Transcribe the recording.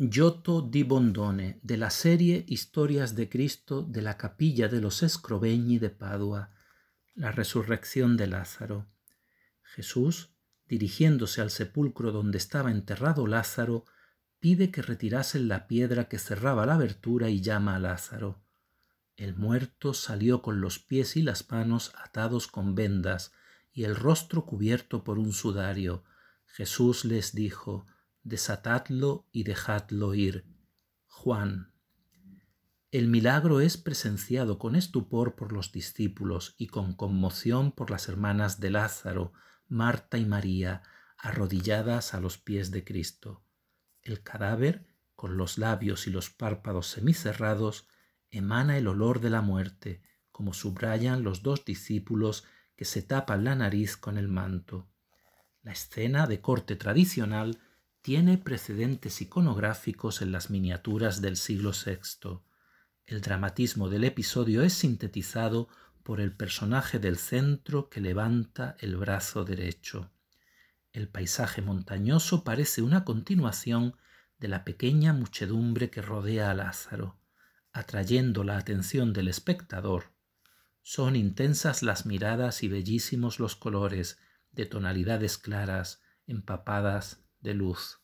Giotto di Bondone de la serie Historias de Cristo de la Capilla de los Escrovegni de Padua, la resurrección de Lázaro. Jesús, dirigiéndose al sepulcro donde estaba enterrado Lázaro, pide que retirasen la piedra que cerraba la abertura y llama a Lázaro. El muerto salió con los pies y las manos atados con vendas y el rostro cubierto por un sudario. Jesús les dijo, desatadlo y dejadlo ir. Juan. El milagro es presenciado con estupor por los discípulos y con conmoción por las hermanas de Lázaro, Marta y María, arrodilladas a los pies de Cristo. El cadáver, con los labios y los párpados semicerrados, emana el olor de la muerte, como subrayan los dos discípulos que se tapan la nariz con el manto. La escena de corte tradicional tiene precedentes iconográficos en las miniaturas del siglo VI. El dramatismo del episodio es sintetizado por el personaje del centro que levanta el brazo derecho. El paisaje montañoso parece una continuación de la pequeña muchedumbre que rodea a Lázaro, atrayendo la atención del espectador. Son intensas las miradas y bellísimos los colores, de tonalidades claras, empapadas de luz.